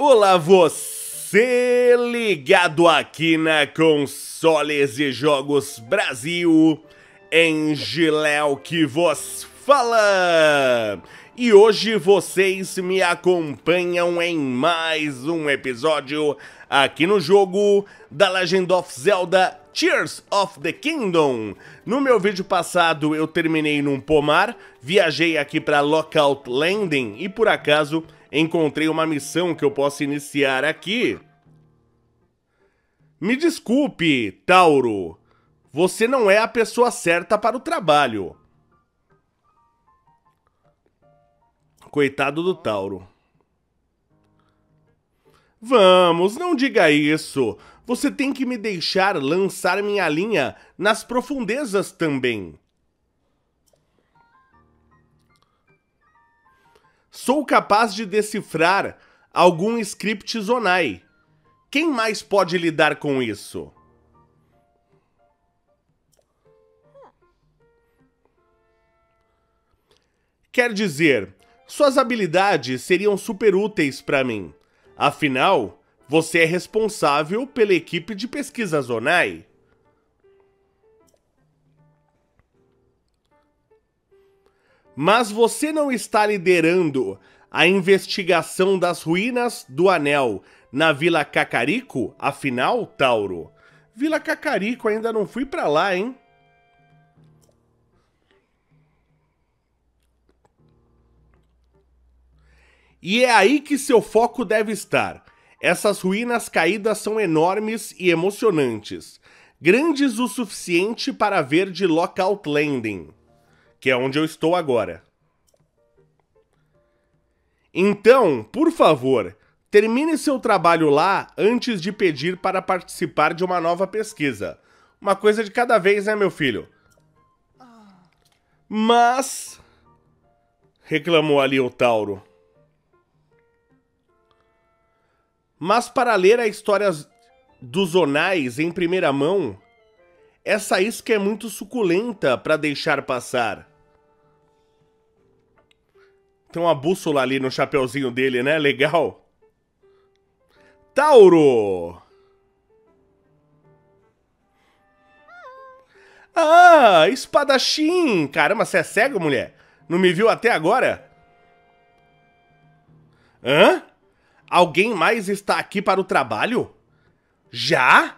Olá você ligado aqui na Consoles e Jogos Brasil, Angeléu que vos fala! E hoje vocês me acompanham em mais um episódio aqui no jogo da Legend of Zelda Tears of the Kingdom. No meu vídeo passado eu terminei num pomar, viajei aqui para Lockout Landing e por acaso encontrei uma missão que eu posso iniciar aqui. Me desculpe, Tauro. Você não é a pessoa certa para o trabalho. Coitado do Tauro. Vamos, não diga isso. Você tem que me deixar lançar minha linha nas profundezas também. Sou capaz de decifrar algum script zonai. Quem mais pode lidar com isso? Quer dizer, suas habilidades seriam super úteis para mim. Afinal, você é responsável pela equipe de pesquisa Zonai. mas você não está liderando a investigação das ruínas do Anel na Vila Cacarico, afinal, Tauro? Vila Cacarico, ainda não fui para lá, hein? E é aí que seu foco deve estar. Essas ruínas caídas são enormes e emocionantes, grandes o suficiente para ver de lockout landing que é onde eu estou agora. Então, por favor, termine seu trabalho lá antes de pedir para participar de uma nova pesquisa. Uma coisa de cada vez, né, meu filho? Mas. reclamou ali o Tauro. Mas para ler a história dos onais em primeira mão, essa isca é muito suculenta para deixar passar. Tem uma bússola ali no chapeuzinho dele, né? Legal. Tauro! Ah, espadachim! Caramba, você é cego, mulher? Não me viu até agora? Hã? Alguém mais está aqui para o trabalho? Já?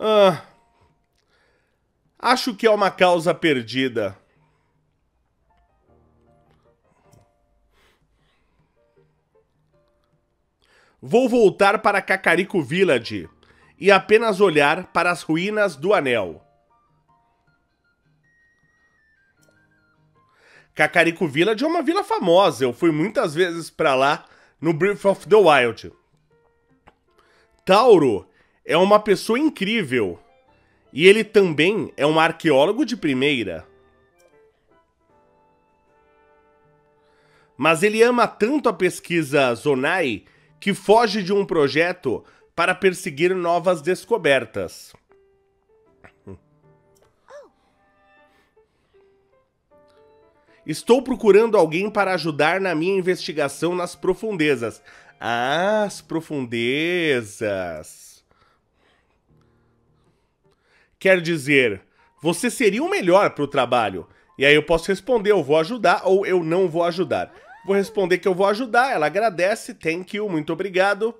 Ah... Acho que é uma causa perdida. Vou voltar para Cacarico Village e apenas olhar para as ruínas do anel. Cacarico Village é uma vila famosa, eu fui muitas vezes para lá no Breath of the Wild. Tauro é uma pessoa incrível. E ele também é um arqueólogo de primeira. Mas ele ama tanto a pesquisa Zonai que foge de um projeto para perseguir novas descobertas. Estou procurando alguém para ajudar na minha investigação nas profundezas. Ah, as profundezas. Quer dizer, você seria o melhor para o trabalho. E aí eu posso responder, eu vou ajudar ou eu não vou ajudar. Vou responder que eu vou ajudar, ela agradece, thank you, muito obrigado.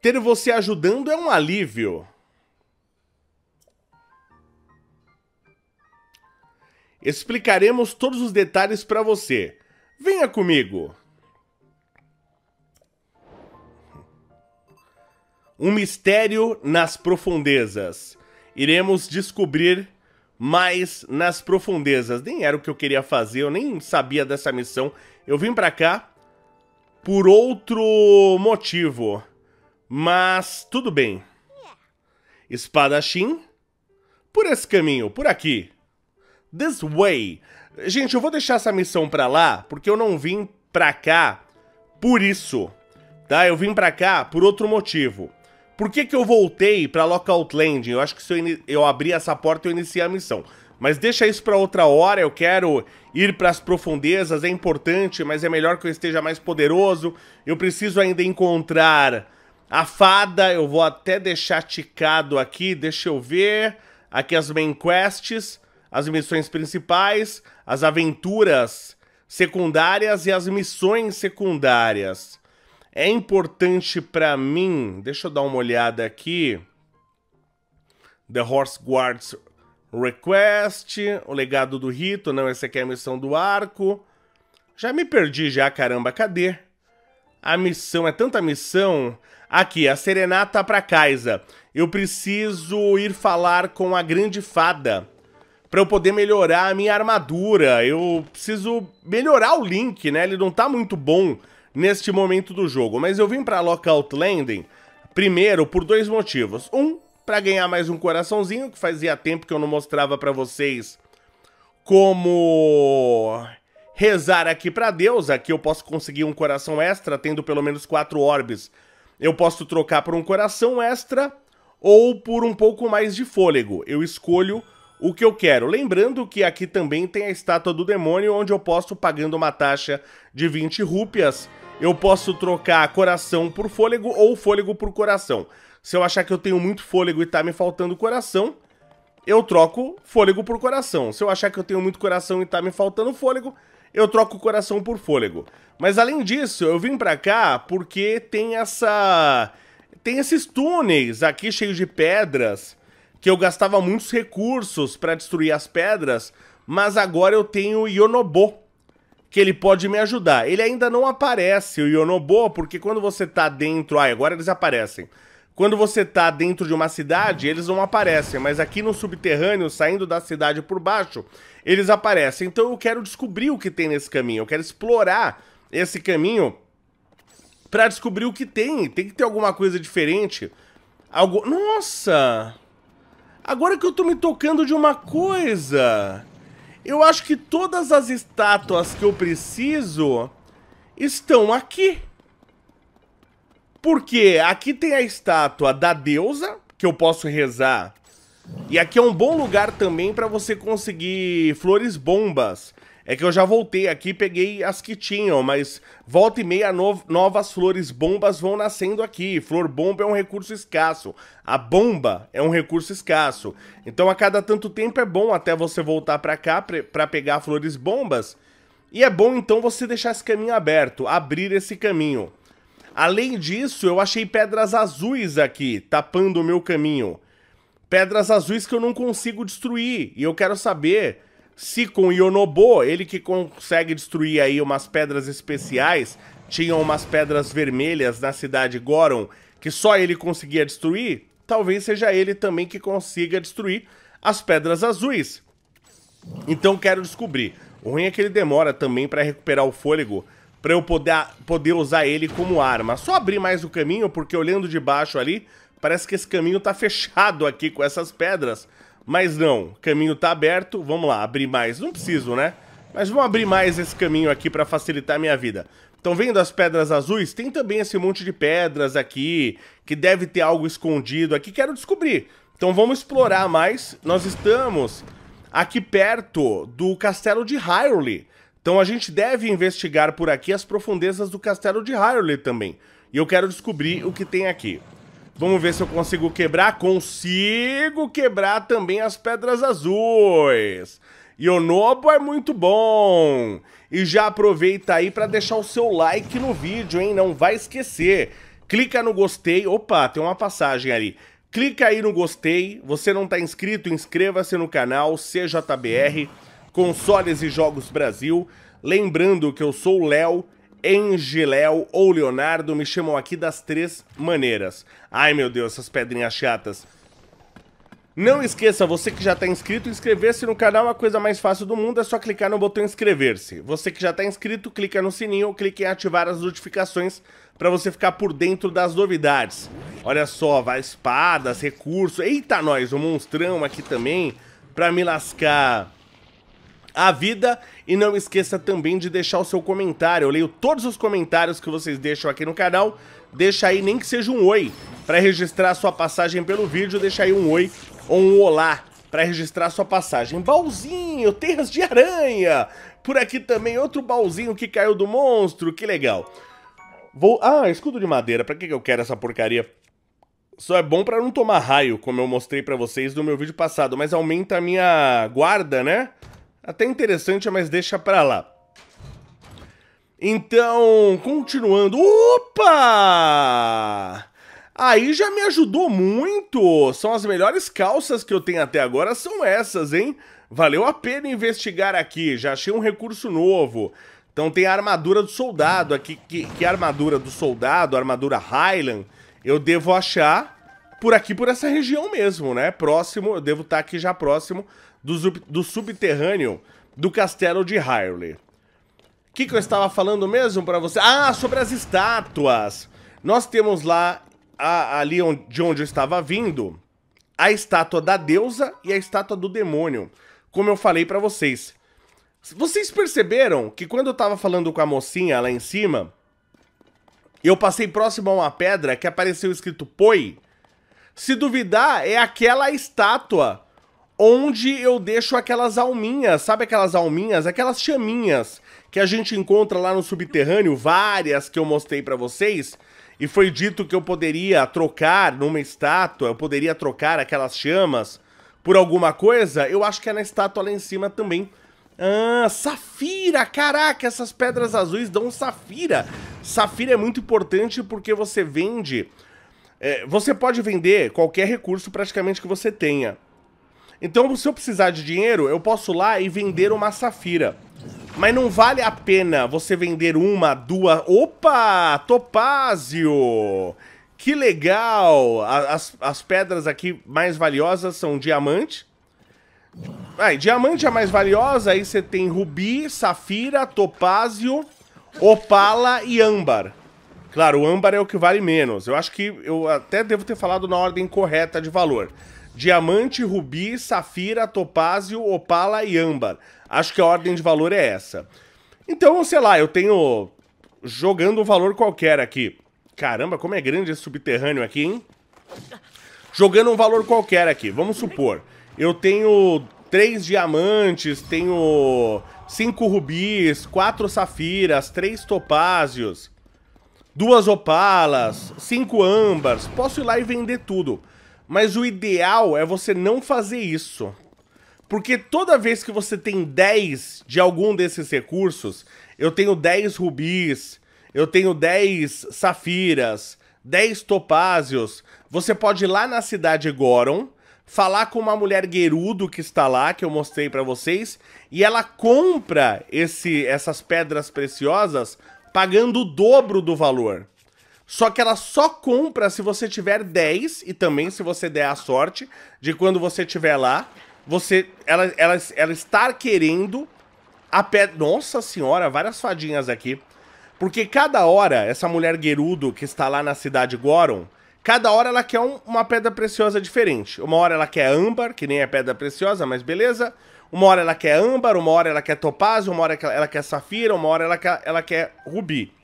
Ter você ajudando é um alívio. Explicaremos todos os detalhes para você. Venha comigo! Um mistério nas profundezas. Iremos descobrir mais nas profundezas. Nem era o que eu queria fazer, eu nem sabia dessa missão. Eu vim pra cá por outro motivo. Mas tudo bem. Espadachim? Por esse caminho, por aqui. This way. Gente, eu vou deixar essa missão pra lá, porque eu não vim pra cá por isso, tá? Eu vim pra cá por outro motivo. Por que, que eu voltei pra Lockout Landing? Eu acho que se eu, eu abrir essa porta, eu iniciei a missão. Mas deixa isso pra outra hora, eu quero ir para as profundezas, é importante, mas é melhor que eu esteja mais poderoso. Eu preciso ainda encontrar a fada, eu vou até deixar ticado aqui, deixa eu ver. Aqui as main quests, as missões principais, as aventuras secundárias e as missões secundárias é importante para mim. Deixa eu dar uma olhada aqui. The Horse Guards Request, o legado do rito, não, essa aqui é a missão do arco. Já me perdi já, caramba, cadê? A missão, é tanta missão. Aqui, a serenata para Kaisa. Eu preciso ir falar com a grande fada para eu poder melhorar a minha armadura. Eu preciso melhorar o Link, né? Ele não tá muito bom neste momento do jogo, mas eu vim para Lockout Landing primeiro por dois motivos. Um, para ganhar mais um coraçãozinho, que fazia tempo que eu não mostrava para vocês como rezar aqui para Deus. Aqui eu posso conseguir um coração extra, tendo pelo menos quatro orbes. Eu posso trocar por um coração extra ou por um pouco mais de fôlego. Eu escolho o que eu quero. Lembrando que aqui também tem a estátua do demônio, onde eu posso, pagando uma taxa de 20 rúpias, eu posso trocar coração por fôlego ou fôlego por coração. Se eu achar que eu tenho muito fôlego e tá me faltando coração, eu troco fôlego por coração. Se eu achar que eu tenho muito coração e tá me faltando fôlego, eu troco coração por fôlego. Mas além disso, eu vim pra cá porque tem essa. Tem esses túneis aqui cheios de pedras que eu gastava muitos recursos para destruir as pedras, mas agora eu tenho Yonobo, que ele pode me ajudar. Ele ainda não aparece, o Yonobo, porque quando você tá dentro. Ai, agora eles aparecem. Quando você tá dentro de uma cidade, eles não aparecem, mas aqui no subterrâneo, saindo da cidade por baixo, eles aparecem. Então eu quero descobrir o que tem nesse caminho, eu quero explorar esse caminho para descobrir o que tem. Tem que ter alguma coisa diferente. Algo... Nossa! Agora que eu tô me tocando de uma coisa. Eu acho que todas as estátuas que eu preciso estão aqui. Porque aqui tem a estátua da deusa, que eu posso rezar. E aqui é um bom lugar também para você conseguir flores bombas. É que eu já voltei aqui, peguei as que tinham, mas volta e meia no novas flores bombas vão nascendo aqui. Flor bomba é um recurso escasso. A bomba é um recurso escasso. Então a cada tanto tempo é bom até você voltar para cá para pegar flores bombas. E é bom então você deixar esse caminho aberto, abrir esse caminho. Além disso, eu achei pedras azuis aqui, tapando o meu caminho. Pedras azuis que eu não consigo destruir e eu quero saber se com Yonobo, ele que consegue destruir aí umas pedras especiais, tinham umas pedras vermelhas na cidade Goron que só ele conseguia destruir, talvez seja ele também que consiga destruir as pedras azuis. Então quero descobrir. O ruim é que ele demora também para recuperar o fôlego, para eu poder, poder usar ele como arma. Só abrir mais o caminho, porque olhando de baixo ali, parece que esse caminho está fechado aqui com essas pedras. Mas não, caminho tá aberto, vamos lá, abrir mais. Não preciso, né? Mas vamos abrir mais esse caminho aqui para facilitar a minha vida. Estão vendo as pedras azuis? Tem também esse monte de pedras aqui, que deve ter algo escondido aqui, quero descobrir. Então vamos explorar mais. Nós estamos aqui perto do castelo de Hyrule. Então a gente deve investigar por aqui as profundezas do castelo de Hyrule também. E eu quero descobrir o que tem aqui. Vamos ver se eu consigo quebrar. Consigo quebrar também as pedras azuis. Yonobo é muito bom. E já aproveita aí para deixar o seu like no vídeo, hein? Não vai esquecer. Clica no gostei. Opa, tem uma passagem ali. Clica aí no gostei. Você não está inscrito? Inscreva-se no canal CJBR Consoles e Jogos Brasil. Lembrando que eu sou o Léo Angeléu ou Leonardo me chamam aqui das três maneiras. Ai meu Deus, essas pedrinhas chatas. Não esqueça, você que já está inscrito, inscrever-se no canal é a coisa mais fácil do mundo, é só clicar no botão inscrever-se. Você que já está inscrito, clica no sininho ou clique em ativar as notificações para você ficar por dentro das novidades. Olha só, vai espadas, recursos. eita nós, o um monstrão aqui também para me lascar a vida e não esqueça também de deixar o seu comentário. Eu leio todos os comentários que vocês deixam aqui no canal. Deixa aí nem que seja um oi para registrar a sua passagem pelo vídeo, deixa aí um oi ou um olá para registrar a sua passagem. Baúzinho, terras de aranha. Por aqui também outro baúzinho que caiu do monstro, que legal. Vou, ah, escudo de madeira, para que que eu quero essa porcaria? Só é bom para não tomar raio, como eu mostrei para vocês no meu vídeo passado, mas aumenta a minha guarda, né? Até interessante, mas deixa pra lá. Então, continuando. Opa! Aí já me ajudou muito. São as melhores calças que eu tenho até agora, são essas, hein? Valeu a pena investigar aqui, já achei um recurso novo. Então tem a armadura do soldado aqui, que, que armadura do soldado, armadura Highland, eu devo achar por aqui, por essa região mesmo, né? Próximo, eu devo estar tá aqui já próximo do, do subterrâneo do castelo de Hyrule. O que, que eu estava falando mesmo para você? Ah, sobre as estátuas! Nós temos lá, a, ali onde, de onde eu estava vindo, a estátua da deusa e a estátua do demônio, como eu falei para vocês. Vocês perceberam que quando eu estava falando com a mocinha lá em cima, eu passei próximo a uma pedra que apareceu escrito Poi? Se duvidar, é aquela estátua onde eu deixo aquelas alminhas, sabe aquelas alminhas, aquelas chaminhas que a gente encontra lá no subterrâneo, várias que eu mostrei para vocês, e foi dito que eu poderia trocar numa estátua, eu poderia trocar aquelas chamas por alguma coisa, eu acho que é na estátua lá em cima também. Ah, safira! Caraca, essas pedras azuis dão safira! Safira é muito importante porque você vende... É, você pode vender qualquer recurso praticamente que você tenha. Então, se eu precisar de dinheiro, eu posso ir lá e vender uma safira. Mas não vale a pena você vender uma, duas... Opa! Topázio! Que legal! As, as pedras aqui mais valiosas são diamante. Ah, diamante é mais valiosa, aí você tem rubi, safira, topázio, opala e âmbar. Claro, o âmbar é o que vale menos. Eu acho que eu até devo ter falado na ordem correta de valor diamante, rubi, safira, topázio, opala e âmbar. Acho que a ordem de valor é essa. Então, sei lá, eu tenho jogando um valor qualquer aqui. Caramba, como é grande esse subterrâneo aqui, hein? Jogando um valor qualquer aqui, vamos supor. Eu tenho três diamantes, tenho cinco rubis, quatro safiras, três topázios, duas opalas, cinco âmbar. Posso ir lá e vender tudo. Mas o ideal é você não fazer isso. Porque toda vez que você tem 10 de algum desses recursos, eu tenho 10 rubis, eu tenho 10 safiras, 10 topázios, você pode ir lá na cidade Goron, falar com uma mulher guerudo que está lá, que eu mostrei para vocês, e ela compra esse, essas pedras preciosas pagando o dobro do valor. Só que ela só compra se você tiver 10 e também se você der a sorte de quando você tiver lá, você ela, ela, ela estar querendo a pedra. Nossa senhora, várias fadinhas aqui. Porque cada hora, essa mulher Gerudo que está lá na cidade Goron, cada hora ela quer um, uma pedra preciosa diferente. Uma hora ela quer âmbar, que nem é pedra preciosa, mas beleza. Uma hora ela quer âmbar, uma hora ela quer topázio, uma hora ela quer safira, uma hora ela quer, ela quer rubi.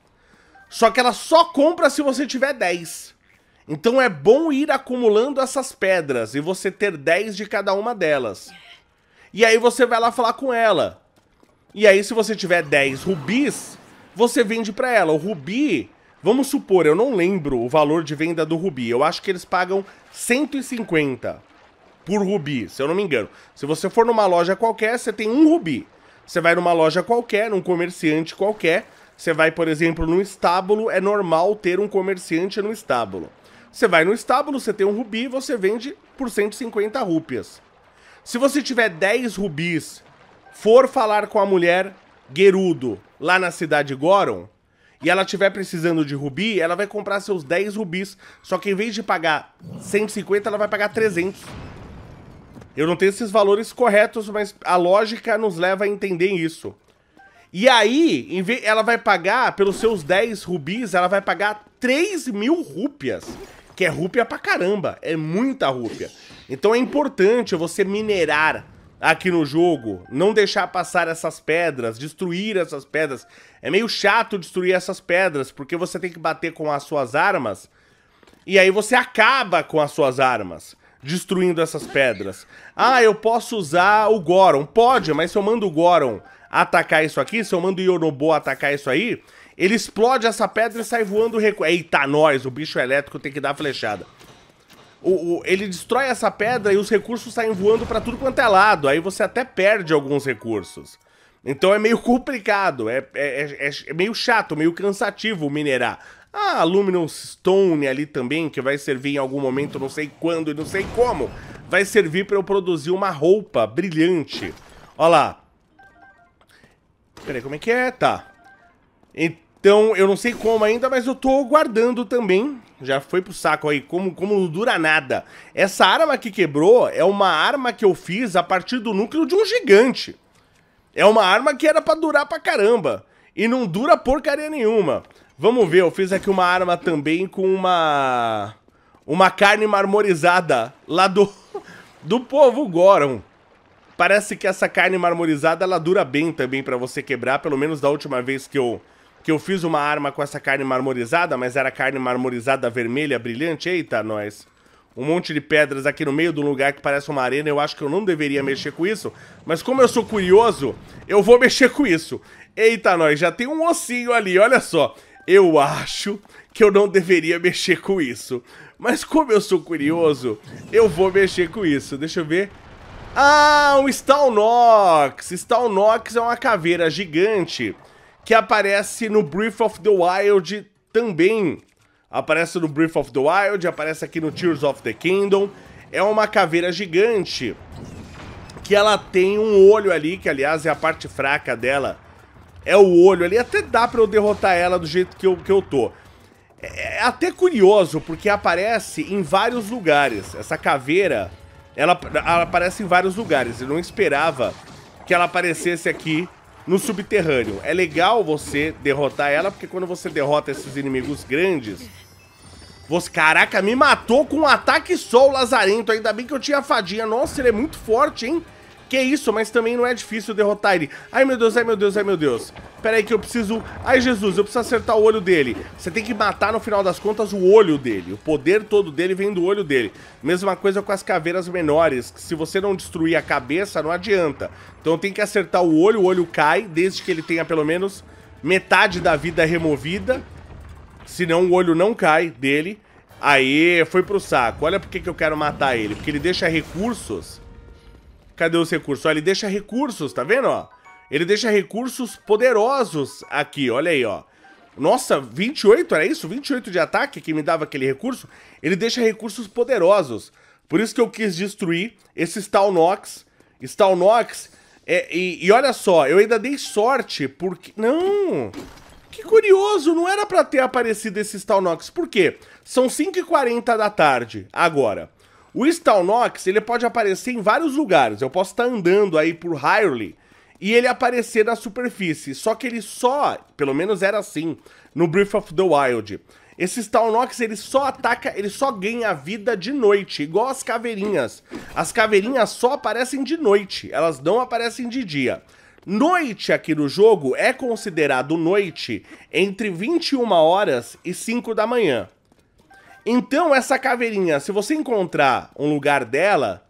Só que ela só compra se você tiver 10. Então é bom ir acumulando essas pedras e você ter 10 de cada uma delas. E aí você vai lá falar com ela. E aí se você tiver 10 rubis, você vende para ela. O rubi, vamos supor, eu não lembro o valor de venda do rubi. Eu acho que eles pagam 150 por rubi, se eu não me engano. Se você for numa loja qualquer, você tem um rubi. Você vai numa loja qualquer, num comerciante qualquer, você vai, por exemplo, no estábulo, é normal ter um comerciante no estábulo. Você vai no estábulo, você tem um rubi, você vende por 150 rúpias. Se você tiver 10 rubis, for falar com a mulher Gerudo lá na cidade Goron, e ela tiver precisando de rubi, ela vai comprar seus 10 rubis. Só que em vez de pagar 150, ela vai pagar 300. Eu não tenho esses valores corretos, mas a lógica nos leva a entender isso. E aí, vez, ela vai pagar, pelos seus 10 rubis, ela vai pagar 3 mil rúpias. Que é rúpia pra caramba, é muita rúpia. Então é importante você minerar aqui no jogo, não deixar passar essas pedras, destruir essas pedras. É meio chato destruir essas pedras, porque você tem que bater com as suas armas, e aí você acaba com as suas armas destruindo essas pedras. Ah, eu posso usar o Goron. Pode, mas se eu mando o Goron atacar isso aqui, se eu mando o Yorobo atacar isso aí, ele explode essa pedra e sai voando o recu... Eita, nós, o bicho elétrico tem que dar flechada. O, o, ele destrói essa pedra e os recursos saem voando para tudo quanto é lado. Aí você até perde alguns recursos. Então é meio complicado, é, é, é, é meio chato, meio cansativo minerar. Ah, Aluminum Stone ali também, que vai servir em algum momento, não sei quando e não sei como. Vai servir para eu produzir uma roupa brilhante. Olha lá, Peraí, como é que é? Tá. Então, eu não sei como ainda, mas eu tô guardando também. Já foi pro saco aí, como, como não dura nada. Essa arma que quebrou é uma arma que eu fiz a partir do núcleo de um gigante. É uma arma que era pra durar pra caramba. E não dura porcaria nenhuma. Vamos ver, eu fiz aqui uma arma também com uma... Uma carne marmorizada lá do... Do povo Goron. Parece que essa carne marmorizada ela dura bem também para você quebrar, pelo menos da última vez que eu que eu fiz uma arma com essa carne marmorizada, mas era carne marmorizada vermelha brilhante. Eita, nós. Um monte de pedras aqui no meio de um lugar que parece uma arena, eu acho que eu não deveria mexer com isso, mas como eu sou curioso, eu vou mexer com isso. Eita, nós, já tem um ossinho ali, olha só. Eu acho que eu não deveria mexer com isso. Mas como eu sou curioso, eu vou mexer com isso. Deixa eu ver. Ah, o Stalnox! Stalnox é uma caveira gigante que aparece no Brief of the Wild também. Aparece no Brief of the Wild, aparece aqui no Tears of the Kingdom. É uma caveira gigante que ela tem um olho ali, que aliás é a parte fraca dela. É o olho ali, até dá pra eu derrotar ela do jeito que eu, que eu tô. É, é até curioso, porque aparece em vários lugares. Essa caveira ela, ela aparece em vários lugares. Eu não esperava que ela aparecesse aqui no subterrâneo. É legal você derrotar ela, porque quando você derrota esses inimigos grandes... Você, caraca, me matou com um ataque só o lazarento. Ainda bem que eu tinha a fadinha. Nossa, ele é muito forte, hein? Que é isso, mas também não é difícil derrotar ele. Ai meu Deus, ai meu Deus, ai meu Deus. Pera aí que eu preciso... Ai Jesus, eu preciso acertar o olho dele. Você tem que matar no final das contas o olho dele. O poder todo dele vem do olho dele. Mesma coisa com as caveiras menores. Que se você não destruir a cabeça, não adianta. Então tem que acertar o olho, o olho cai, desde que ele tenha pelo menos metade da vida removida. Senão o olho não cai dele. Aí, foi pro saco. Olha por que eu quero matar ele. Porque ele deixa recursos Cadê os recursos? Ó, ele deixa recursos, tá vendo, ó? Ele deixa recursos poderosos aqui, olha aí, ó. Nossa, 28, era isso? 28 de ataque que me dava aquele recurso? Ele deixa recursos poderosos. Por isso que eu quis destruir esse Stalnox. Stalnox, é, e, e olha só, eu ainda dei sorte, porque... Não! Que curioso, não era pra ter aparecido esse Stalnox. Por quê? São 5h40 da tarde, agora. O Stalnox, ele pode aparecer em vários lugares. Eu posso estar andando aí por Hyrule e ele aparecer na superfície. Só que ele só, pelo menos era assim, no Breath of the Wild. Esse Stalnox, ele só ataca, ele só ganha vida de noite, igual as caveirinhas. As caveirinhas só aparecem de noite, elas não aparecem de dia. Noite aqui no jogo é considerado noite entre 21 horas e 5 da manhã. Então, essa caveirinha, se você encontrar um lugar dela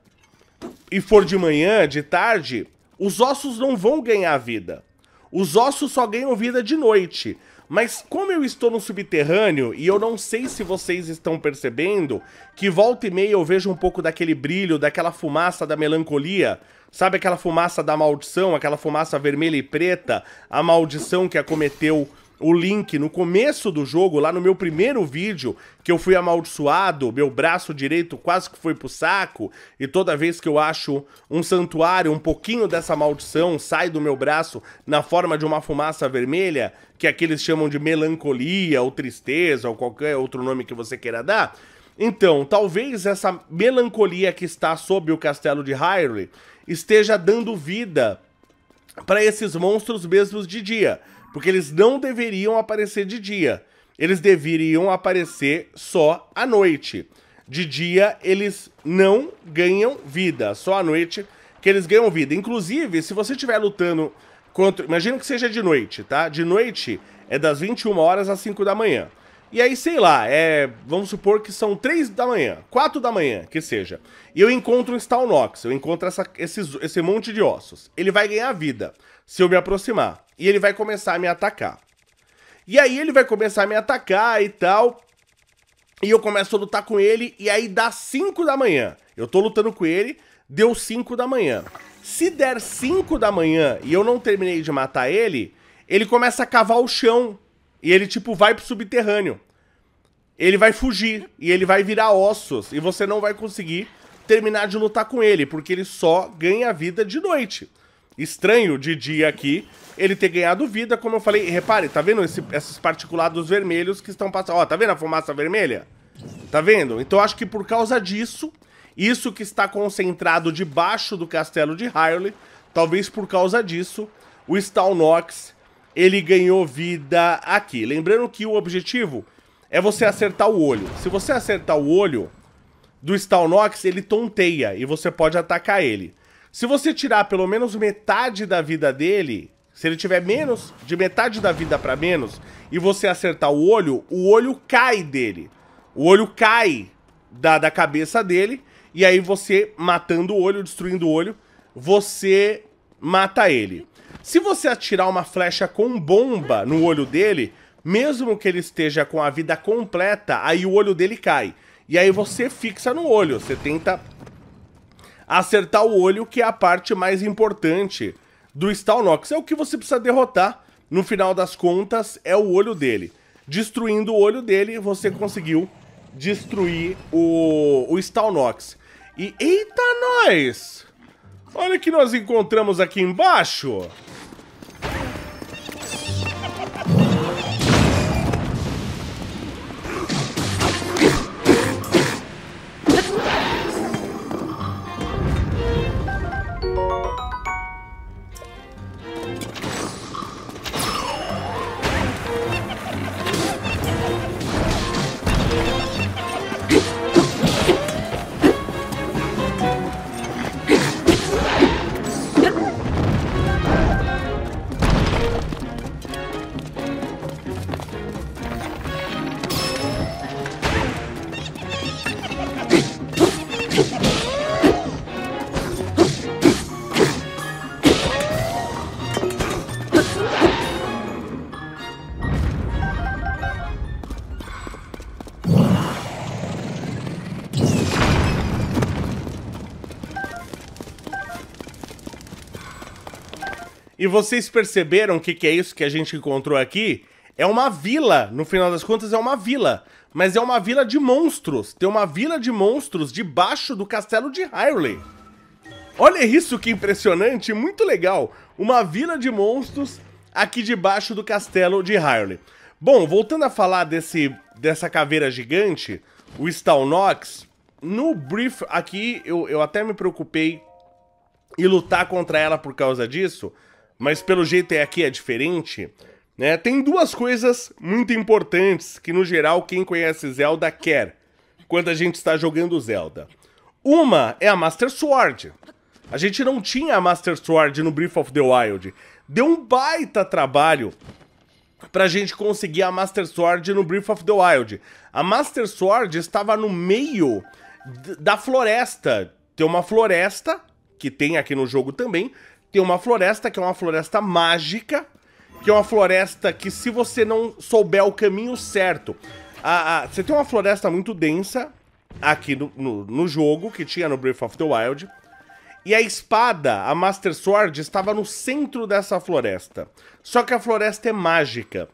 e for de manhã, de tarde, os ossos não vão ganhar vida. Os ossos só ganham vida de noite. Mas como eu estou no subterrâneo e eu não sei se vocês estão percebendo, que volta e meia eu vejo um pouco daquele brilho, daquela fumaça da melancolia, sabe aquela fumaça da maldição, aquela fumaça vermelha e preta, a maldição que acometeu o link no começo do jogo, lá no meu primeiro vídeo, que eu fui amaldiçoado, meu braço direito quase que foi pro saco, e toda vez que eu acho um santuário, um pouquinho dessa maldição sai do meu braço na forma de uma fumaça vermelha, que aqueles chamam de melancolia ou tristeza ou qualquer outro nome que você queira dar. Então, talvez essa melancolia que está sob o castelo de Hyrule esteja dando vida para esses monstros mesmos de dia. Porque eles não deveriam aparecer de dia. Eles deveriam aparecer só à noite. De dia eles não ganham vida, só à noite que eles ganham vida. Inclusive, se você estiver lutando contra. Imagino que seja de noite, tá? De noite é das 21 horas às 5 da manhã. E aí, sei lá, é, vamos supor que são 3 da manhã, 4 da manhã, que seja. E eu encontro um Stalnox, eu encontro essa, esse monte de ossos. Ele vai ganhar vida se eu me aproximar. E ele vai começar a me atacar. E aí ele vai começar a me atacar e tal. E eu começo a lutar com ele. E aí dá 5 da manhã. Eu tô lutando com ele. Deu 5 da manhã. Se der 5 da manhã e eu não terminei de matar ele, ele começa a cavar o chão. E ele, tipo, vai pro subterrâneo. Ele vai fugir. E ele vai virar ossos. E você não vai conseguir terminar de lutar com ele. Porque ele só ganha vida de noite estranho de dia aqui ele ter ganhado vida, como eu falei. Repare, tá vendo esse, esses particulados vermelhos que estão passando? Ó, tá vendo a fumaça vermelha? Tá vendo? Então acho que por causa disso, isso que está concentrado debaixo do castelo de Hyrule, talvez por causa disso, o Stalnox, ele ganhou vida aqui. Lembrando que o objetivo é você acertar o olho. Se você acertar o olho do Stalnox, ele tonteia e você pode atacar ele. Se você tirar pelo menos metade da vida dele, se ele tiver menos de metade da vida para menos e você acertar o olho, o olho cai dele. O olho cai da, da cabeça dele e aí você matando o olho, destruindo o olho, você mata ele. Se você atirar uma flecha com bomba no olho dele, mesmo que ele esteja com a vida completa, aí o olho dele cai. E aí você fixa no olho, você tenta acertar o olho, que é a parte mais importante do Stalnox. É o que você precisa derrotar, no final das contas, é o olho dele. Destruindo o olho dele, você conseguiu destruir o, o Stalnox. E eita nós! Olha o que nós encontramos aqui embaixo! E vocês perceberam o que, que é isso que a gente encontrou aqui? É uma vila, no final das contas é uma vila. Mas é uma vila de monstros. Tem uma vila de monstros debaixo do castelo de Hyrule. Olha isso que impressionante, muito legal. Uma vila de monstros aqui debaixo do castelo de Hyrule. Bom, voltando a falar desse, dessa caveira gigante, o Stalnox, no brief aqui eu, eu até me preocupei em lutar contra ela por causa disso, mas pelo jeito é aqui é diferente, né? Tem duas coisas muito importantes que no geral quem conhece Zelda quer quando a gente está jogando Zelda. Uma é a Master Sword. A gente não tinha a Master Sword no Breath of the Wild. Deu um baita trabalho pra gente conseguir a Master Sword no Breath of the Wild. A Master Sword estava no meio da floresta. Tem uma floresta, que tem aqui no jogo também, tem uma floresta que é uma floresta mágica, que é uma floresta que se você não souber o caminho certo, a, a, você tem uma floresta muito densa aqui no, no, no, jogo, que tinha no Breath of the Wild, e a espada, a Master Sword, estava no centro dessa floresta. Só que a floresta é mágica.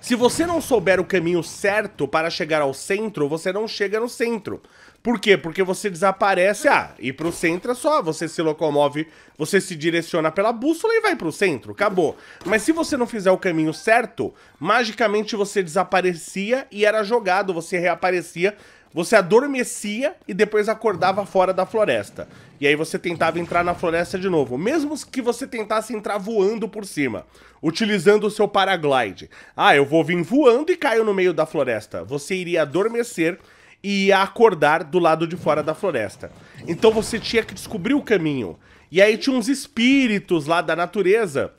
Se você não souber o caminho certo para chegar ao centro, você não chega no centro. Por quê? Porque você desaparece. Ah, e pro centro é só. Você se locomove, você se direciona pela bússola e vai pro centro. Acabou. Mas se você não fizer o caminho certo, magicamente você desaparecia e era jogado. Você reaparecia, você adormecia e depois acordava fora da floresta. E aí você tentava entrar na floresta de novo. Mesmo que você tentasse entrar voando por cima, utilizando o seu paraglide. Ah, eu vou vir voando e caio no meio da floresta. Você iria adormecer e ia acordar do lado de fora da floresta. Então você tinha que descobrir o caminho. E aí tinha uns espíritos lá da natureza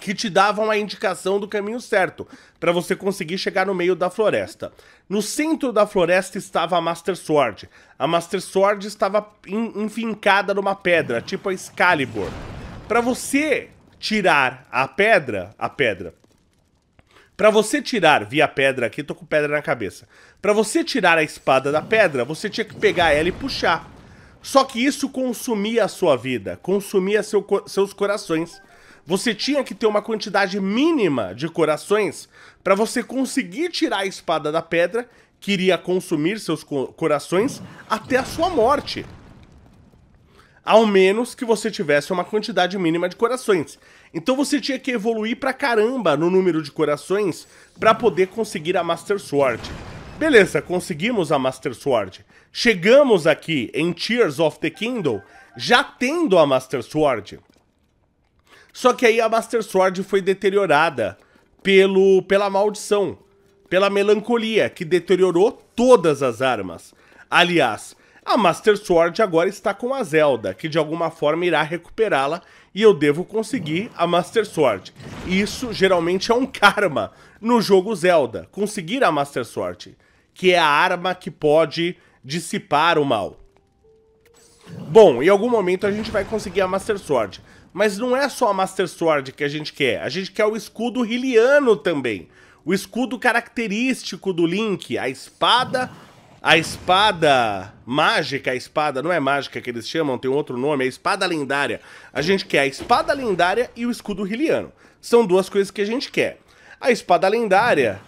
que te davam a indicação do caminho certo para você conseguir chegar no meio da floresta. No centro da floresta estava a Master Sword. A Master Sword estava enfincada numa pedra, tipo a Excalibur. Para você tirar a pedra, a pedra, para você tirar, via pedra aqui, tô com pedra na cabeça. Para você tirar a espada da pedra, você tinha que pegar ela e puxar. Só que isso consumia a sua vida, consumia seu, seus corações. Você tinha que ter uma quantidade mínima de corações para você conseguir tirar a espada da pedra, que iria consumir seus co corações até a sua morte. Ao menos que você tivesse uma quantidade mínima de corações. Então você tinha que evoluir pra caramba no número de corações para poder conseguir a Master Sword. Beleza, conseguimos a Master Sword. Chegamos aqui em Tears of the Kindle já tendo a Master Sword. Só que aí a Master Sword foi deteriorada pelo, pela maldição, pela melancolia, que deteriorou todas as armas. Aliás, a Master Sword agora está com a Zelda, que de alguma forma irá recuperá-la e eu devo conseguir a Master Sword. Isso geralmente é um karma no jogo Zelda, conseguir a Master Sword, que é a arma que pode dissipar o mal. Bom, em algum momento a gente vai conseguir a Master Sword, mas não é só a Master Sword que a gente quer, a gente quer o escudo Hyliano também. O escudo característico do Link, a espada a espada mágica, a espada, não é mágica que eles chamam, tem um outro nome, é a espada lendária. A gente quer a espada lendária e o escudo riliano. São duas coisas que a gente quer. A espada lendária,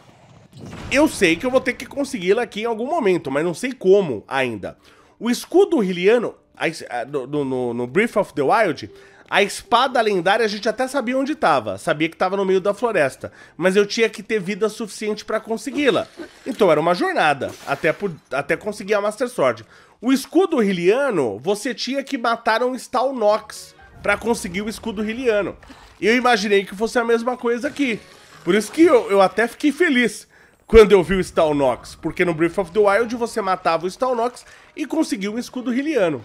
eu sei que eu vou ter que consegui-la aqui em algum momento, mas não sei como ainda. O escudo hiliano, no, no, no Brief of the Wild, a espada lendária a gente até sabia onde estava, sabia que estava no meio da floresta, mas eu tinha que ter vida suficiente para consegui-la. Então era uma jornada até, por, até conseguir a Master Sword. O escudo riliano, você tinha que matar um Stalnox para conseguir o escudo riliano. E eu imaginei que fosse a mesma coisa aqui. Por isso que eu, eu até fiquei feliz quando eu vi o Stalnox, porque no Breath of the Wild você matava o Stalnox e conseguiu um escudo riliano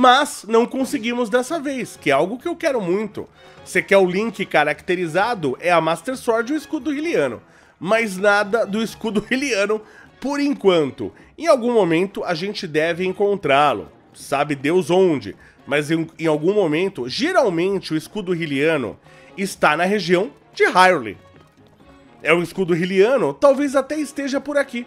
mas não conseguimos dessa vez, que é algo que eu quero muito. Você quer o Link caracterizado? É a Master Sword e o escudo Hyliano, mas nada do escudo Hyliano por enquanto. Em algum momento a gente deve encontrá-lo, sabe Deus onde, mas em, em, algum momento, geralmente o escudo Hyliano está na região de Hyrule. É o escudo Hyliano, talvez até esteja por aqui.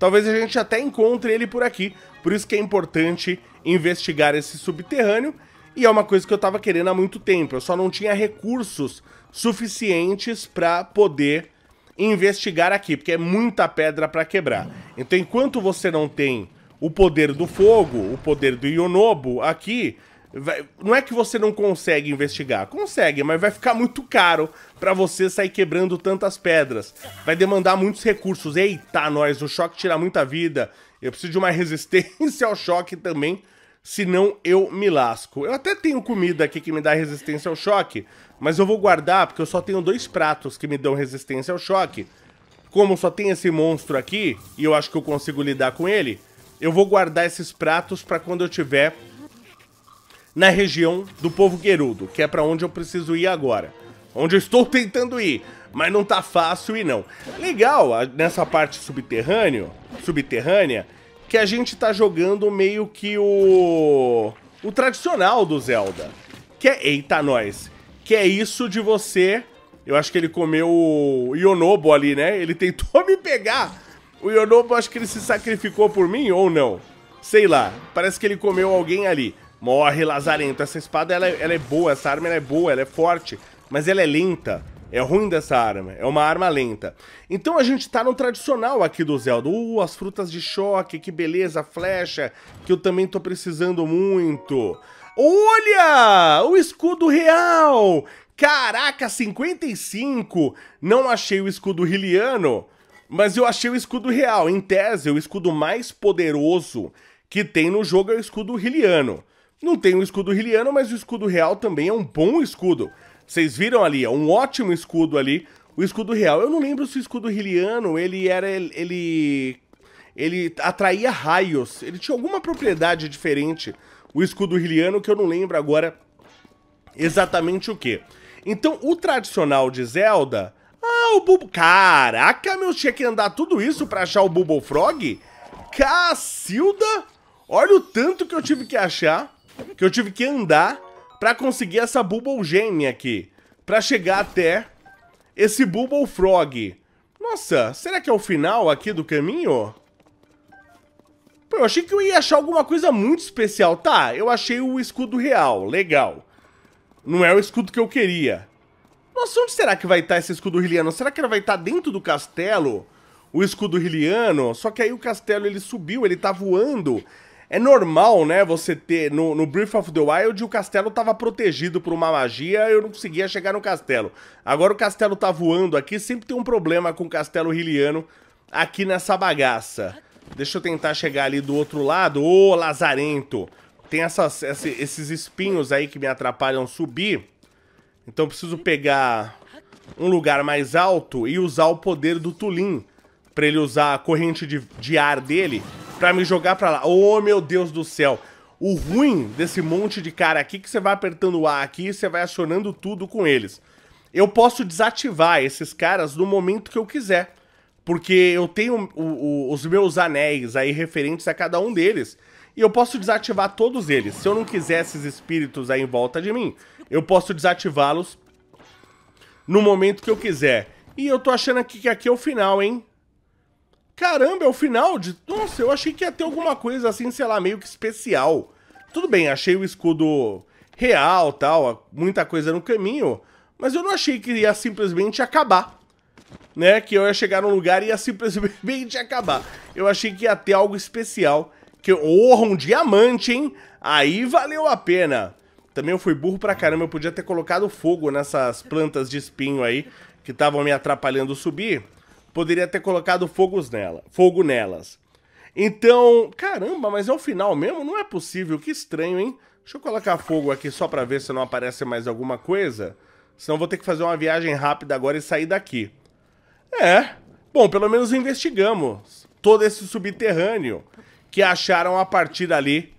Talvez a gente até encontre ele por aqui, por isso que é importante investigar esse subterrâneo. E é uma coisa que eu estava querendo há muito tempo, eu só não tinha recursos suficientes para poder investigar aqui, porque é muita pedra para quebrar. Então, enquanto você não tem o poder do fogo, o poder do Yonobo aqui, Vai, não é que você não consegue investigar, consegue, mas vai ficar muito caro para você sair quebrando tantas pedras. Vai demandar muitos recursos. Eita, nós, o choque tira muita vida. Eu preciso de uma resistência ao choque também, senão eu me lasco. Eu até tenho comida aqui que me dá resistência ao choque, mas eu vou guardar porque eu só tenho dois pratos que me dão resistência ao choque. Como só tem esse monstro aqui, e eu acho que eu consigo lidar com ele, eu vou guardar esses pratos para quando eu tiver na região do povo Gerudo, que é para onde eu preciso ir agora. Onde eu estou tentando ir, mas não tá fácil e não. Legal, nessa parte subterrâneo, subterrânea, que a gente tá jogando meio que o o tradicional do Zelda, que é eita nós, que é isso de você, eu acho que ele comeu o Yonobo ali, né? Ele tentou me pegar. O Yonobo acho que ele se sacrificou por mim ou não? Sei lá, parece que ele comeu alguém ali. Morre, lazarento. Essa espada, ela, é, ela é boa, essa arma é boa, ela é forte, mas ela é lenta. É ruim dessa arma, é uma arma lenta. Então a gente tá no tradicional aqui do Zelda. Uh, as frutas de choque, que beleza, flecha, que eu também tô precisando muito. Olha, o escudo real! Caraca, 55! Não achei o escudo riliano, mas eu achei o escudo real. Em tese, o escudo mais poderoso que tem no jogo é o escudo riliano. Não tem o escudo riliano, mas o escudo real também é um bom escudo. Vocês viram ali, é um ótimo escudo ali, o escudo real. Eu não lembro se o escudo riliano, ele era ele ele atraía raios. Ele tinha alguma propriedade diferente o escudo riliano que eu não lembro agora exatamente o que. Então, o tradicional de Zelda, ah, o Bubo, caraca, meu, tinha que andar tudo isso para achar o Bubo Frog? Cacilda! Olha o tanto que eu tive que achar que eu tive que andar para conseguir essa Bubble Gem aqui, para chegar até esse Bubble Frog. Nossa, será que é o final aqui do caminho? Pô, eu achei que eu ia achar alguma coisa muito especial. Tá, eu achei o escudo real, legal. Não é o escudo que eu queria. Nossa, onde será que vai estar tá esse escudo riliano? Será que ele vai estar tá dentro do castelo? O escudo riliano? Só que aí o castelo ele subiu, ele tá voando. É normal, né, você ter. No, no Breath of the Wild, o castelo tava protegido por uma magia eu não conseguia chegar no castelo. Agora o castelo tá voando aqui, sempre tem um problema com o castelo riliano aqui nessa bagaça. Deixa eu tentar chegar ali do outro lado. Ô, oh, lazarento! Tem essas, esses espinhos aí que me atrapalham subir. Então preciso pegar um lugar mais alto e usar o poder do Tulim. Pra ele usar a corrente de, de ar dele para me jogar para lá. Oh, meu Deus do céu. O ruim desse monte de cara aqui que você vai apertando o A aqui e você vai acionando tudo com eles. Eu posso desativar esses caras no momento que eu quiser. Porque eu tenho o, o, os meus anéis aí referentes a cada um deles. E eu posso desativar todos eles. Se eu não quiser esses espíritos aí em volta de mim, eu posso desativá-los no momento que eu quiser. E eu tô achando aqui que aqui é o final, hein? Caramba, é o final de... Nossa, eu achei que ia ter alguma coisa assim, sei lá, meio que especial. Tudo bem, achei o escudo real, tal, muita coisa no caminho, mas eu não achei que ia simplesmente acabar. Né, que eu ia chegar num lugar e ia simplesmente acabar. Eu achei que ia ter algo especial. Que, oh, um diamante, hein? Aí valeu a pena. Também eu fui burro pra caramba, eu podia ter colocado fogo nessas plantas de espinho aí, que estavam me atrapalhando subir poderia ter colocado fogos nela, fogo nelas. Então, caramba, mas é o final mesmo? Não é possível, que estranho, hein? Deixa eu colocar fogo aqui só pra ver se não aparece mais alguma coisa. Senão vou ter que fazer uma viagem rápida agora e sair daqui. É, bom, pelo menos investigamos todo esse subterrâneo que acharam a partir dali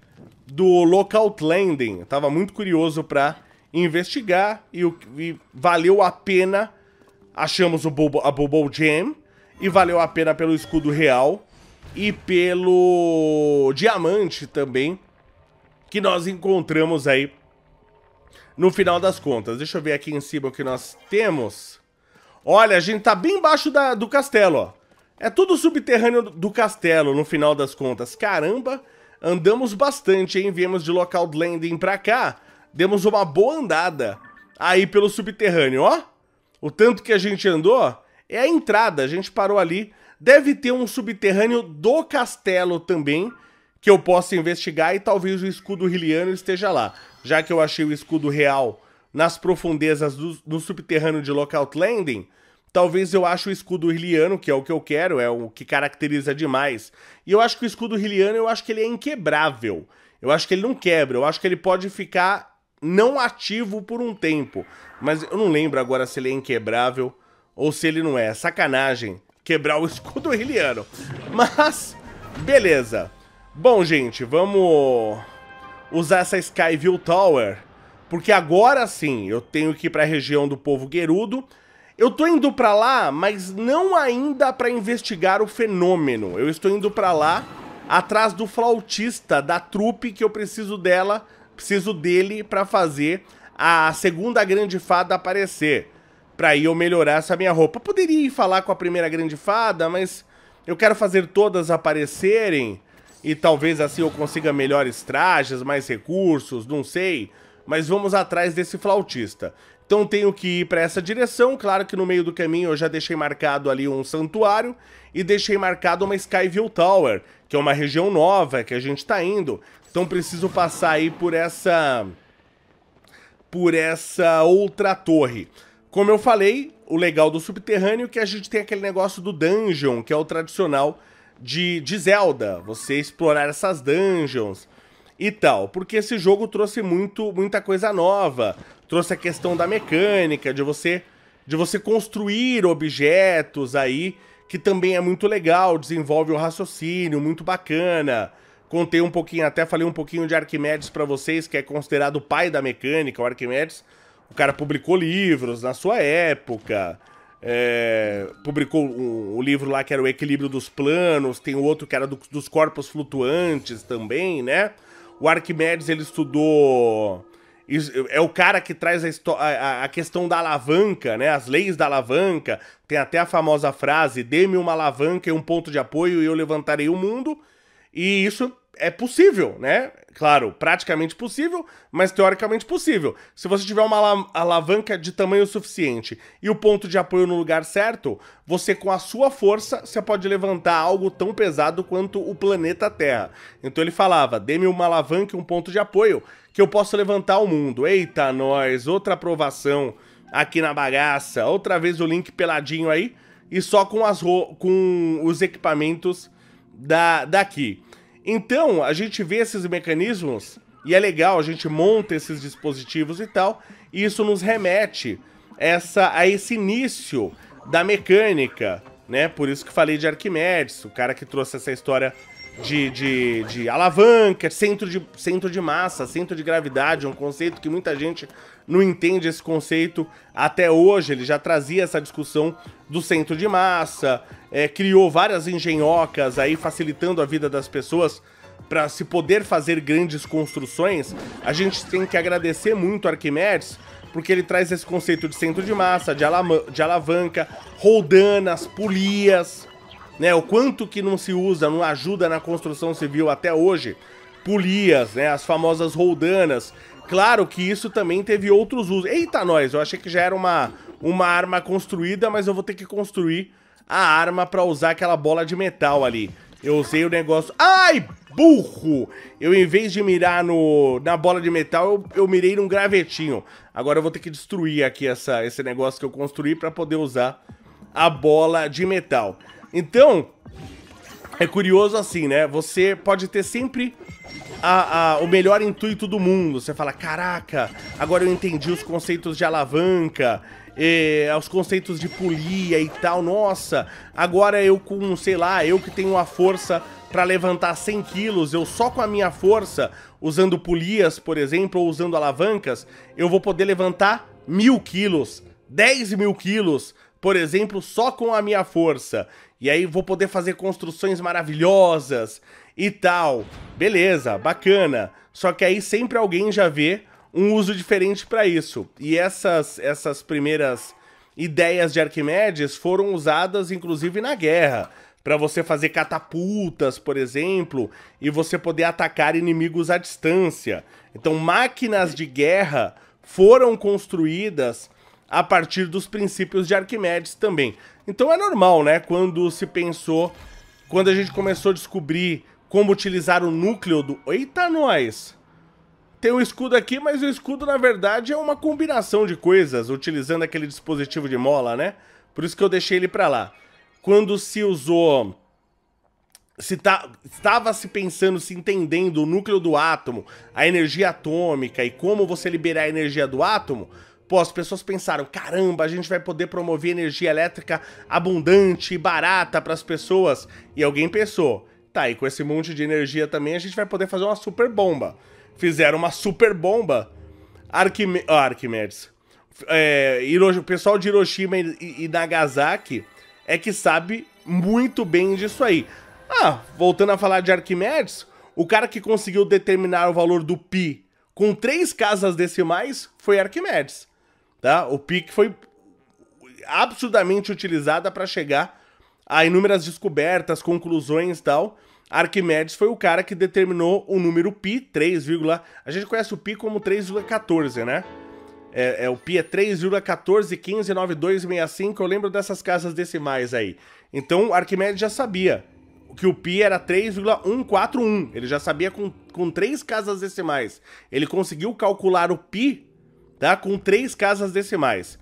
do local Landing. Eu tava muito curioso pra investigar e, e valeu a pena. Achamos o Bobo, a Bobo Jam, e valeu a pena pelo escudo real e pelo diamante também, que nós encontramos aí no final das contas. Deixa eu ver aqui em cima o que nós temos. Olha, a gente tá bem embaixo da, do castelo, ó. É tudo subterrâneo do castelo, no final das contas. Caramba, andamos bastante, hein? Viemos de local landing pra cá. Demos uma boa andada aí pelo subterrâneo, ó. O tanto que a gente andou, ó. É a entrada, a gente parou ali. Deve ter um subterrâneo do castelo também, que eu possa investigar e talvez o escudo riliano esteja lá. Já que eu achei o escudo real nas profundezas do, do subterrâneo de Lockout Landing, talvez eu ache o escudo riliano, que é o que eu quero, é o que caracteriza demais. E eu acho que o escudo riliano, eu acho que ele é inquebrável. Eu acho que ele não quebra, eu acho que ele pode ficar não ativo por um tempo. Mas eu não lembro agora se ele é inquebrável ou se ele não é. é sacanagem quebrar o escudo iriliano. Mas, beleza. Bom, gente, vamos usar essa Skyview Tower, porque agora sim eu tenho que ir para a região do povo Gerudo. Eu tô indo para lá, mas não ainda para investigar o fenômeno. Eu estou indo para lá atrás do flautista da trupe que eu preciso dela, preciso dele para fazer a segunda grande fada aparecer para eu melhorar essa minha roupa. poderia ir falar com a primeira grande fada, mas eu quero fazer todas aparecerem e talvez assim eu consiga melhores trajes, mais recursos, não sei. Mas vamos atrás desse flautista. Então tenho que ir para essa direção. Claro que no meio do caminho eu já deixei marcado ali um santuário e deixei marcado uma Skyview Tower, que é uma região nova que a gente está indo. Então preciso passar aí por essa por essa outra torre. Como eu falei, o legal do subterrâneo é que a gente tem aquele negócio do dungeon, que é o tradicional de, de Zelda. Você explorar essas dungeons e tal. Porque esse jogo trouxe muito, muita coisa nova. Trouxe a questão da mecânica, de você, de você construir objetos aí, que também é muito legal, desenvolve o raciocínio, muito bacana. Contei um pouquinho, até falei um pouquinho de Arquimedes para vocês, que é considerado o pai da mecânica, o Arquimedes o cara publicou livros na sua época. É, publicou o um, um livro lá que era o Equilíbrio dos Planos, tem outro que era do, dos corpos flutuantes também, né? O Arquimedes ele estudou é o cara que traz a, a, a, questão da alavanca, né? As leis da alavanca. Tem até a famosa frase: dê-me uma alavanca e um ponto de apoio e eu levantarei o mundo. E isso é possível, né? Claro, praticamente possível, mas teoricamente possível. Se você tiver uma alavanca de tamanho suficiente e o ponto de apoio no lugar certo, você com a sua força, você pode levantar algo tão pesado quanto o planeta Terra. Então ele falava: "Dê-me uma alavanca e um ponto de apoio que eu posso levantar o mundo". Eita, nós, outra aprovação aqui na bagaça. Outra vez o link peladinho aí e só com as com os equipamentos da daqui. Então, a gente vê esses mecanismos e é legal, a gente monta esses dispositivos e tal, e isso nos remete essa, a esse início da mecânica, né? Por isso que falei de Arquimedes, o cara que trouxe essa história de, de, de alavanca, centro de, centro de massa, centro de gravidade, é um conceito que muita gente não entende esse conceito até hoje. Ele já trazia essa discussão do centro de massa, é, criou várias engenhocas aí facilitando a vida das pessoas para se poder fazer grandes construções. A gente tem que agradecer muito Arquimedes porque ele traz esse conceito de centro de massa, de, ala de alavanca, roldanas, polias né? O quanto que não se usa, não ajuda na construção civil até hoje. Polias, né? As famosas roldanas. Claro que isso também teve outros usos. Eita, nós! Eu achei que já era uma, uma arma construída, mas eu vou ter que construir a arma para usar aquela bola de metal ali. Eu usei o negócio... Ai, burro! Eu, em vez de mirar no, na bola de metal, eu, eu mirei num gravetinho. Agora eu vou ter que destruir aqui essa, esse negócio que eu construí para poder usar a bola de metal. Então, é curioso assim, né? Você pode ter sempre a, a, o melhor intuito do mundo. Você fala, caraca, agora eu entendi os conceitos de alavanca, e, os conceitos de polia e tal. Nossa, agora eu com, sei lá, eu que tenho a força para levantar 100 quilos, eu só com a minha força, usando polias, por exemplo, ou usando alavancas, eu vou poder levantar mil quilos, 10 mil quilos, por exemplo, só com a minha força. E aí vou poder fazer construções maravilhosas e tal. Beleza, bacana. Só que aí sempre alguém já vê um uso diferente para isso. E essas, essas primeiras ideias de Arquimedes foram usadas inclusive na guerra. Para você fazer catapultas, por exemplo, e você poder atacar inimigos à distância. Então, máquinas de guerra foram construídas a partir dos princípios de Arquimedes também. Então é normal, né? Quando se pensou, quando a gente começou a descobrir como utilizar o núcleo do... Eita, nós! Tem um escudo aqui, mas o escudo, na verdade, é uma combinação de coisas, utilizando aquele dispositivo de mola, né? Por isso que eu deixei ele pra lá. Quando se usou se tá, estava se pensando, se entendendo o núcleo do átomo, a energia atômica e como você liberar a energia do átomo, Pô, as pessoas pensaram, caramba, a gente vai poder promover energia elétrica abundante e barata para as pessoas. E alguém pensou, tá, e com esse monte de energia também a gente vai poder fazer uma super bomba. Fizeram uma super bomba. Arquim Arquimedes. É, o pessoal de Hiroshima e, e Nagasaki é que sabe muito bem disso aí. Ah, voltando a falar de Arquimedes, o cara que conseguiu determinar o valor do pi com três casas decimais foi Arquimedes. Tá? O PIC foi absurdamente utilizada para chegar a inúmeras descobertas, conclusões e tal. Arquimedes foi o cara que determinou o número pi, 3, a gente conhece o pi como 3,14, né? É, é, o pi é 3,14159265, eu lembro dessas casas decimais aí. Então Arquimedes já sabia que o pi era 3,141, ele já sabia com, com três casas decimais. Ele conseguiu calcular o pi tá? Com três casas decimais.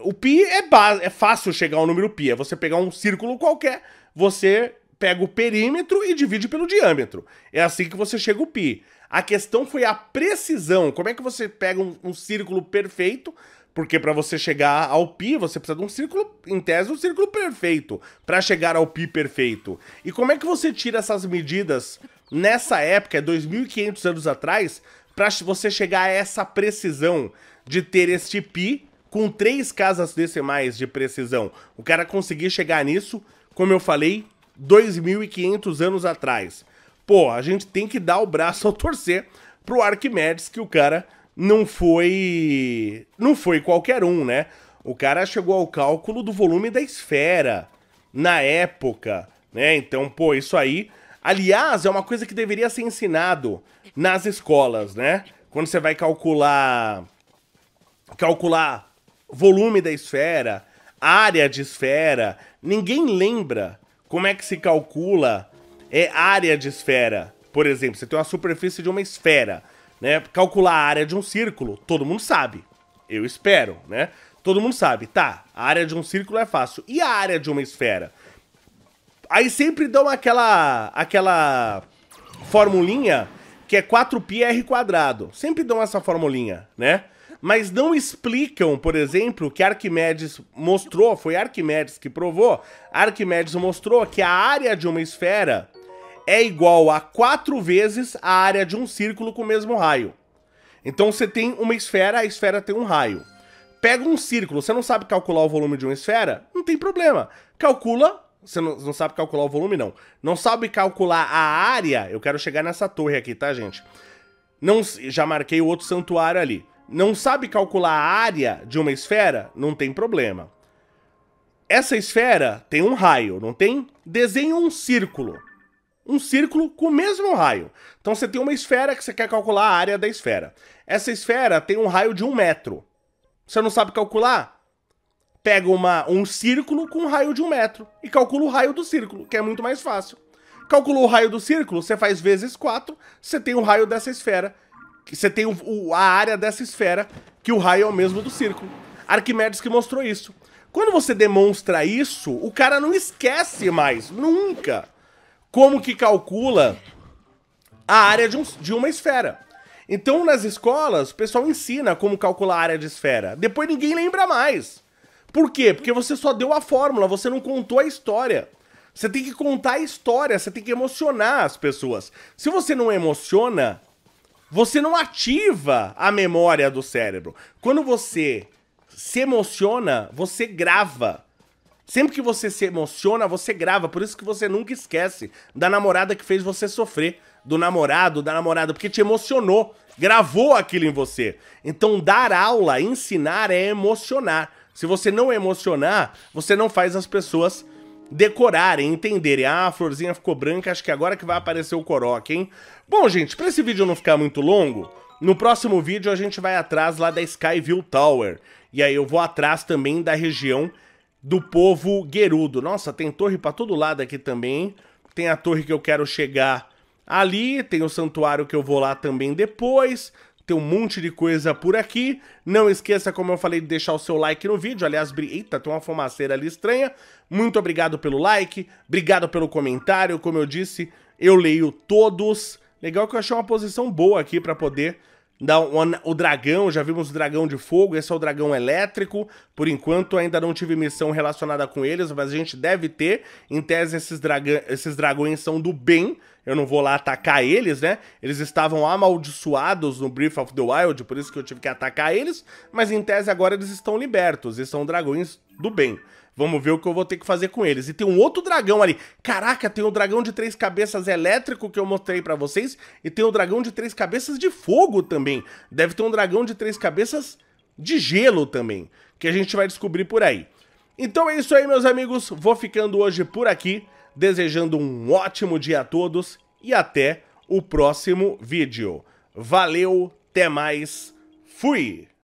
O pi é, é fácil chegar ao número pi, é você pegar um círculo qualquer, você pega o perímetro e divide pelo diâmetro. É assim que você chega o pi. A questão foi a precisão. Como é que você pega um, um círculo perfeito? Porque para você chegar ao pi, você precisa de um círculo, em tese, um círculo perfeito para chegar ao pi perfeito. E como é que você tira essas medidas nessa época, 2500 é anos atrás, para você chegar a essa precisão de ter este pi com três casas decimais de precisão. O cara conseguir chegar nisso, como eu falei, 2.500 anos atrás. Pô, a gente tem que dar o braço ao torcer pro Arquimedes que o cara não foi não foi qualquer um, né? O cara chegou ao cálculo do volume da esfera na época, né? Então, pô, isso aí, aliás, é uma coisa que deveria ser ensinado nas escolas, né? Quando você vai calcular calcular volume da esfera, área de esfera, ninguém lembra como é que se calcula é área de esfera. Por exemplo, você tem uma superfície de uma esfera, né? Calcular a área de um círculo, todo mundo sabe. Eu espero, né? Todo mundo sabe, tá? A área de um círculo é fácil. E a área de uma esfera? Aí sempre dão aquela aquela formulinha que é 4πr quadrado. Sempre dão essa formulinha, né? Mas não explicam, por exemplo, que Arquimedes mostrou, foi Arquimedes que provou, Arquimedes mostrou que a área de uma esfera é igual a quatro vezes a área de um círculo com o mesmo raio. Então você tem uma esfera, a esfera tem um raio. Pega um círculo, você não sabe calcular o volume de uma esfera? Não tem problema. Calcula você não, não, sabe calcular o volume, não. Não sabe calcular a área. Eu quero chegar nessa torre aqui, tá, gente? Não, já marquei o outro santuário ali. Não sabe calcular a área de uma esfera? Não tem problema. Essa esfera tem um raio, não tem? Desenha um círculo. Um círculo com o mesmo raio. Então você tem uma esfera que você quer calcular a área da esfera. Essa esfera tem um raio de um metro. Você não sabe calcular? pega uma, um círculo com um raio de um metro e calcula o raio do círculo, que é muito mais fácil. Calculou o raio do círculo, você faz vezes 4, você tem o raio dessa esfera, você tem o, o, a área dessa esfera, que o raio é o mesmo do círculo. Arquimedes que mostrou isso. Quando você demonstra isso, o cara não esquece mais, nunca, como que calcula a área de, um, de uma esfera. Então, nas escolas, o pessoal ensina como calcular a área de esfera. Depois ninguém lembra mais. Por quê? Porque você só deu a fórmula, você não contou a história. Você tem que contar a história, você tem que emocionar as pessoas. Se você não emociona, você não ativa a memória do cérebro. Quando você se emociona, você grava. Sempre que você se emociona, você grava. Por isso que você nunca esquece da namorada que fez você sofrer, do namorado, da namorada, porque te emocionou, gravou aquilo em você. Então, dar aula, ensinar é emocionar. Se você não emocionar, você não faz as pessoas decorarem, entenderem. Ah, a florzinha ficou branca, acho que agora que vai aparecer o coroque, hein? Bom, gente, para esse vídeo não ficar muito longo, no próximo vídeo a gente vai atrás lá da Skyview Tower. E aí eu vou atrás também da região do povo Gerudo. Nossa, tem torre para todo lado aqui também. Tem a torre que eu quero chegar ali, tem o santuário que eu vou lá também depois tem um monte de coisa por aqui. Não esqueça, como eu falei, de deixar o seu like no vídeo. Aliás, eita, tem uma fumaceira ali estranha. Muito obrigado pelo like, obrigado pelo comentário. Como eu disse, eu leio todos. Legal que eu achei uma posição boa aqui para poder então, o dragão, já vimos o dragão de fogo, esse é o dragão elétrico. Por enquanto, ainda não tive missão relacionada com eles, mas a gente deve ter. Em tese, esses, draga esses dragões são do bem. Eu não vou lá atacar eles, né? Eles estavam amaldiçoados no Brief of the Wild, por isso que eu tive que atacar eles. Mas em tese, agora eles estão libertos e são dragões do bem. Vamos ver o que eu vou ter que fazer com eles. E tem um outro dragão ali. Caraca, tem o um dragão de três cabeças elétrico que eu mostrei pra vocês. E tem o um dragão de três cabeças de fogo também. Deve ter um dragão de três cabeças de gelo também. Que a gente vai descobrir por aí. Então é isso aí, meus amigos. Vou ficando hoje por aqui. Desejando um ótimo dia a todos. E até o próximo vídeo. Valeu, até mais. Fui!